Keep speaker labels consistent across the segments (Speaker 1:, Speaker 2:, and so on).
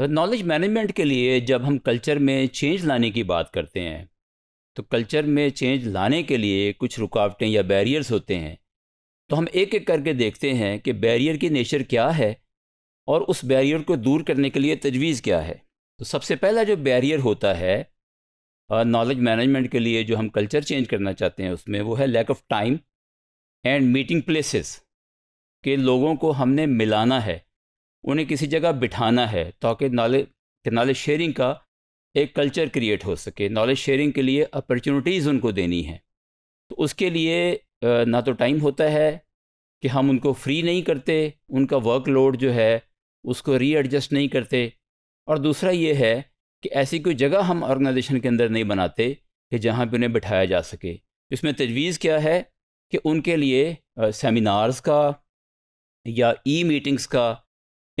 Speaker 1: knowledge management के लिए जब हम कल्चर में चेंज लाने की बात करते हैं तो कल्चर में चेंज लाने के लिए कुछ रुकावटें या बैरियर्स होते हैं तो हम एक एक करके देखते हैं कि बैरियर की नेचर क्या है और उस बैरियर को दूर करने के लिए तजवीज़ क्या है तो सबसे पहला जो बैरियर होता है नॉलेज मैनेजमेंट के लिए जो हम कल्चर चेंज करना चाहते हैं उसमें वो है lack of time and meeting places के लोगों को हमने मिलाना है उन्हें किसी जगह बिठाना है ताकि नॉलेज नॉलेज शेयरिंग का एक कल्चर क्रिएट हो सके नॉलेज शेयरिंग के लिए अपॉर्चुनिटीज़ उनको देनी है तो उसके लिए ना तो टाइम होता है कि हम उनको फ्री नहीं करते उनका वर्कलोड जो है उसको रीएडजस्ट नहीं करते और दूसरा ये है कि ऐसी कोई जगह हम ऑर्गेनाइजेशन के अंदर नहीं बनाते कि जहाँ पे उन्हें बिठाया जा सके इसमें तजवीज़ क्या है कि उनके लिए सेमिनार्स का या ई मीटिंग्स का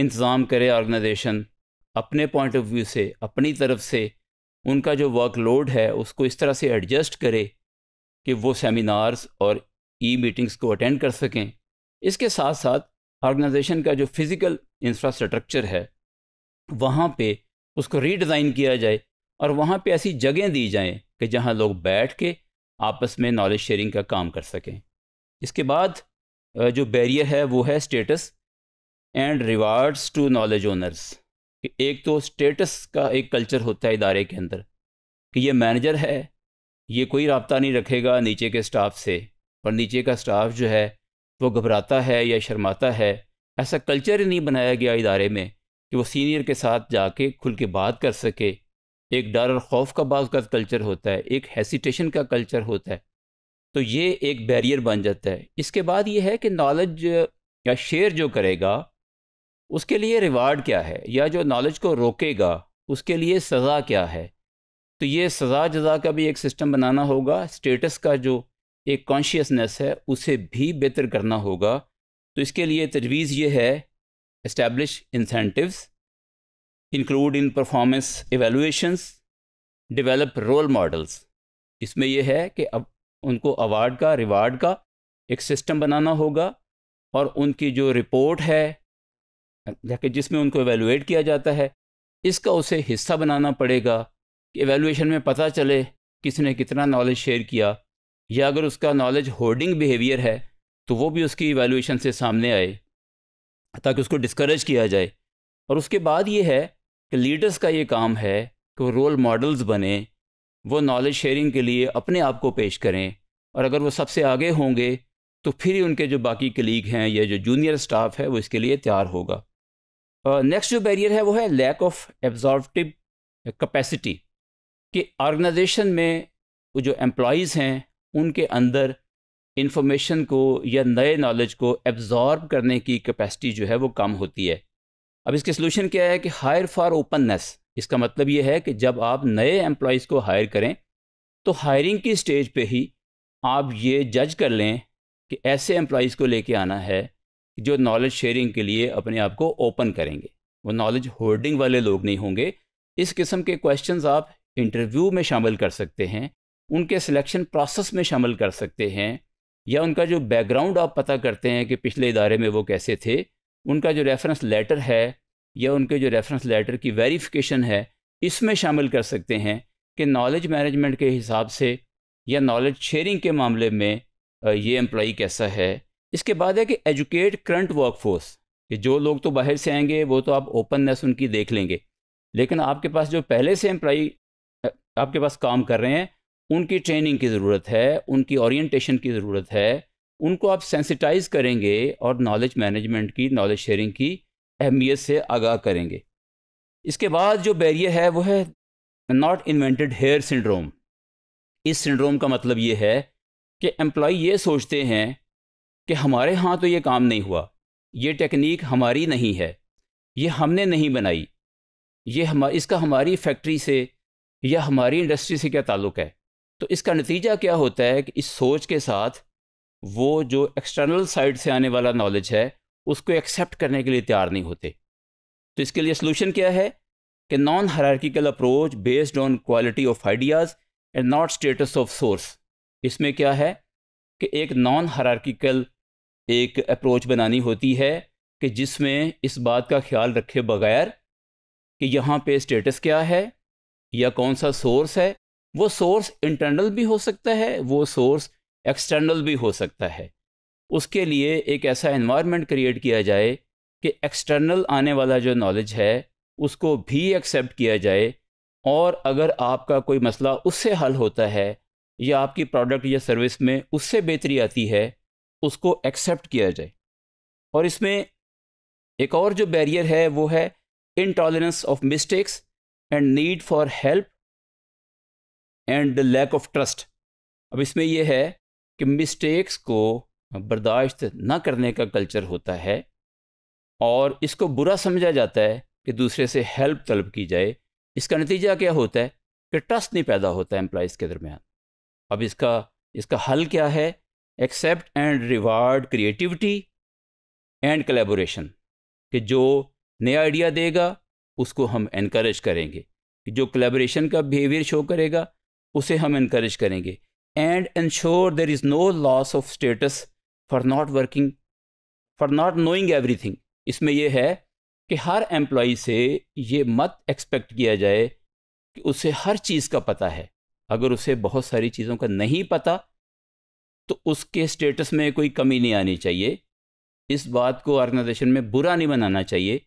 Speaker 1: इंतज़ाम करे ऑर्गेनाइजेशन अपने पॉइंट ऑफ व्यू से अपनी तरफ से उनका जो वर्कलोड है उसको इस तरह से एडजस्ट करे कि वो सेमिनार्स और ई मीटिंग्स को अटेंड कर सकें इसके साथ साथ ऑर्गेनाइजेशन का जो फिज़िकल इंफ्रास्ट्रक्चर है वहाँ पे उसको रीडिज़ाइन किया जाए और वहाँ पे ऐसी जगह दी जाएं कि जहाँ लोग बैठ के आपस में नॉलेज शेयरिंग का काम कर सकें इसके बाद जो बैरियर है वो है status and rewards to knowledge owners कि एक तो स्टेटस का एक कल्चर होता है इदारे के अंदर कि ये मैनेजर है ये कोई रबता नहीं रखेगा नीचे के स्टाफ से और नीचे का स्टाफ जो है वो घबराता है या शर्माता है ऐसा कल्चर ही नहीं बनाया गया इदारे में कि वो सीनियर के साथ जाके खुल के बात कर सके एक डर और खौफ का बात का कल्चर होता है एक हेसिटेशन का कल्चर होता है तो ये एक बैरियर बन जाता है इसके बाद ये है कि नॉलेज या शेयर जो करेगा उसके लिए रिवार्ड क्या है या जो नॉलेज को रोकेगा उसके लिए सज़ा क्या है तो ये सज़ा जजा का भी एक सिस्टम बनाना होगा स्टेटस का जो एक कॉन्शियसनेस है उसे भी बेहतर करना होगा तो इसके लिए तजवीज़ ये है establish incentives include in performance evaluations develop role models इसमें यह है कि अब उनको अवार्ड का रिवार्ड का एक सिस्टम बनाना होगा और उनकी जो रिपोर्ट है जाके जिसमें उनको एवेलुएट किया जाता है इसका उसे हिस्सा बनाना पड़ेगा कि एवेलुएशन में पता चले किसने कितना नॉलेज शेयर किया या अगर उसका नॉलेज होर्डिंग बिहेवियर है तो वो भी उसकी एवेलुएशन से सामने आए ताकि उसको डिस्करेज किया जाए और उसके बाद ये है कि लीडर्स का ये काम है कि वो रोल मॉडल्स बने वो नॉलेज शेयरिंग के लिए अपने आप को पेश करें और अगर वो सबसे आगे होंगे तो फिर ही उनके जो बाकी कलीग हैं या जो जूनियर स्टाफ है वो इसके लिए तैयार होगा नेक्स्ट जो बैरियर है वो है लैक ऑफ एब्ज़ॉर्वटिव कैपेसिटी कि ऑर्गेनाइजेशन में जो एम्प्लॉज़ हैं उनके अंदर इंफॉर्मेशन को या नए नॉलेज को एब्जॉर्ब करने की कैपेसिटी जो है वो कम होती है अब इसके सोल्यूशन क्या है कि हायर फॉर ओपननेस इसका मतलब ये है कि जब आप नए एम्प्लॉज़ को हायर करें तो हायरिंग की स्टेज पे ही आप ये जज कर लें कि ऐसे एम्प्लॉज़ को लेके आना है जो नॉलेज शेयरिंग के लिए अपने आप को ओपन करेंगे वो नॉलेज होर्डिंग वाले लोग नहीं होंगे इस किस्म के क्वेश्चन आप इंटरव्यू में शामिल कर सकते हैं उनके सिलेक्शन प्रोसेस में शामिल कर सकते हैं या उनका जो बैकग्राउंड आप पता करते हैं कि पिछले इदारे में वो कैसे थे उनका जो रेफरेंस लेटर है या उनके जो रेफरेंस लेटर की वेरिफिकेशन है इसमें शामिल कर सकते हैं कि नॉलेज मैनेजमेंट के हिसाब से या नॉलेज शेयरिंग के मामले में ये एम्प्लॉ कैसा है इसके बाद है कि एजुकेट करंट वर्कफोर्स कि जो लोग तो बाहर से आएंगे वो तो आप ओपननेस उनकी देख लेंगे लेकिन आपके पास जो पहले से एम्प्लाई आपके पास काम कर रहे हैं उनकी ट्रेनिंग की ज़रूरत है उनकी ओरिएंटेशन की ज़रूरत है उनको आप सेंसिटाइज करेंगे और नॉलेज मैनेजमेंट की नॉलेज शेयरिंग की अहमियत से आगाह करेंगे इसके बाद जो बैरियर है वो है नॉट इन्वेंटेड हेयर सिंड्रोम इस सिंड्रोम का मतलब ये है कि एम्प्लॉ ये सोचते हैं कि हमारे यहाँ तो ये काम नहीं हुआ ये टेक्निक हमारी नहीं है ये हमने नहीं बनाई ये हम इसका हमारी फैक्ट्री से या हमारी इंडस्ट्री से क्या ताल्लुक़ है तो इसका नतीजा क्या होता है कि इस सोच के साथ वो जो एक्सटर्नल साइड से आने वाला नॉलेज है उसको एक्सेप्ट करने के लिए तैयार नहीं होते तो इसके लिए सोल्यूशन क्या है कि non hierarchical approach based on quality of ideas and not status of source इसमें क्या है कि एक नॉन हरारकिकल एक अप्रोच बनानी होती है कि जिसमें इस बात का ख्याल रखे बगैर कि यहाँ पे स्टेटस क्या है या कौन सा सोर्स है वो सोर्स इंटरनल भी हो सकता है वो सोर्स एक्सटर्नल भी हो सकता है उसके लिए एक ऐसा इन्वायरमेंट क्रिएट किया जाए कि एक्सटर्नल आने वाला जो नॉलेज है उसको भी एक्सेप्ट किया जाए और अगर आपका कोई मसला उससे हल होता है या आपकी प्रोडक्ट या सर्विस में उससे बेहतरी आती है उसको एक्सेप्ट किया जाए और इसमें एक और जो बैरियर है वो है intolerance of mistakes and need for help and lack of trust अब इसमें यह है कि मिस्टेक्स को बर्दाश्त ना करने का कल्चर होता है और इसको बुरा समझा जाता है कि दूसरे से हेल्प तलब की जाए इसका नतीजा क्या होता है कि ट्रस्ट नहीं पैदा होता है एम्प्लॉज़ के दरमियान अब इसका इसका हल क्या है accept and reward creativity and collaboration कि जो नया आइडिया देगा उसको हम इनक्रेज करेंगे कि जो कलेबोरेशन का बिहेवियर शो करेगा उसे हम इनक्रेज करेंगे and ensure there is no loss of status for not working for not knowing everything इसमें यह है कि हर एम्प्लॉय से ये मत एक्सपेक्ट किया जाए कि उसे हर चीज़ का पता है अगर उसे बहुत सारी चीज़ों का नहीं पता तो उसके स्टेटस में कोई कमी नहीं आनी चाहिए इस बात को ऑर्गेनाइजेशन में बुरा नहीं बनाना चाहिए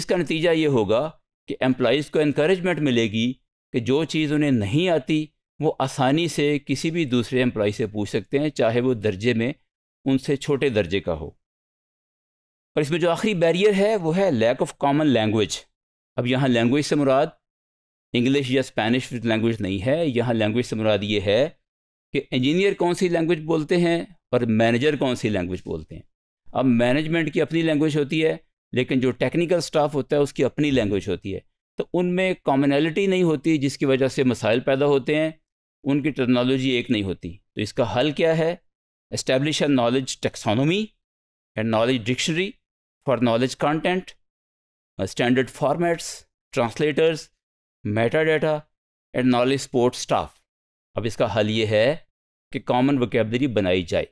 Speaker 1: इसका नतीजा ये होगा कि एम्प्लॉज़ को इनक्रेजमेंट मिलेगी कि जो चीज़ उन्हें नहीं आती वो आसानी से किसी भी दूसरे एम्प्लॉय से पूछ सकते हैं चाहे वो दर्जे में उनसे छोटे दर्जे का हो और इसमें जो आखिरी बैरियर है वो है लैक ऑफ कॉमन लैंग्वेज अब यहाँ लैंग्वेज से मुराद इंग्लिश या स्पेनिश लैंग्वेज नहीं है यहाँ लैंग्वेज से मुराद ये है कि इंजीनियर कौन सी लैंग्वेज बोलते हैं और मैनेजर कौन सी लैंग्वेज बोलते हैं अब मैनेजमेंट की अपनी लैंग्वेज होती है लेकिन जो टेक्निकल स्टाफ होता है उसकी अपनी लैंग्वेज होती है तो उनमें कॉमनैलिटी नहीं होती जिसकी वजह से मसाइल पैदा होते हैं उनकी टेक्नोलॉजी एक नहीं होती तो इसका हल क्या है establish a knowledge taxonomy and knowledge dictionary for knowledge content standard formats translators meta data and knowledge support staff अब इसका हल ये है कि कॉमन वोकेबलरी बनाई जाए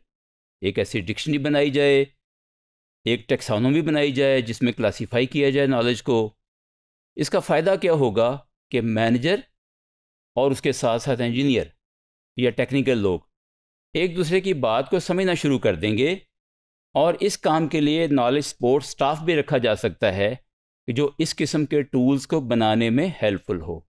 Speaker 1: एक ऐसी डिक्शनरी बनाई जाए एक टेक्सानोमी बनाई जाए जिसमें क्लासीफाई किया जाए नॉलेज को इसका फ़ायदा क्या होगा कि मैनेजर और उसके साथ साथ इंजीनियर या टेक्निकल लोग एक दूसरे की बात को समझना शुरू कर देंगे और इस काम के लिए नॉलेज सपोर्ट स्टाफ भी रखा जा सकता है कि जो इस किस्म के टूल्स को बनाने में हेल्पफुल हो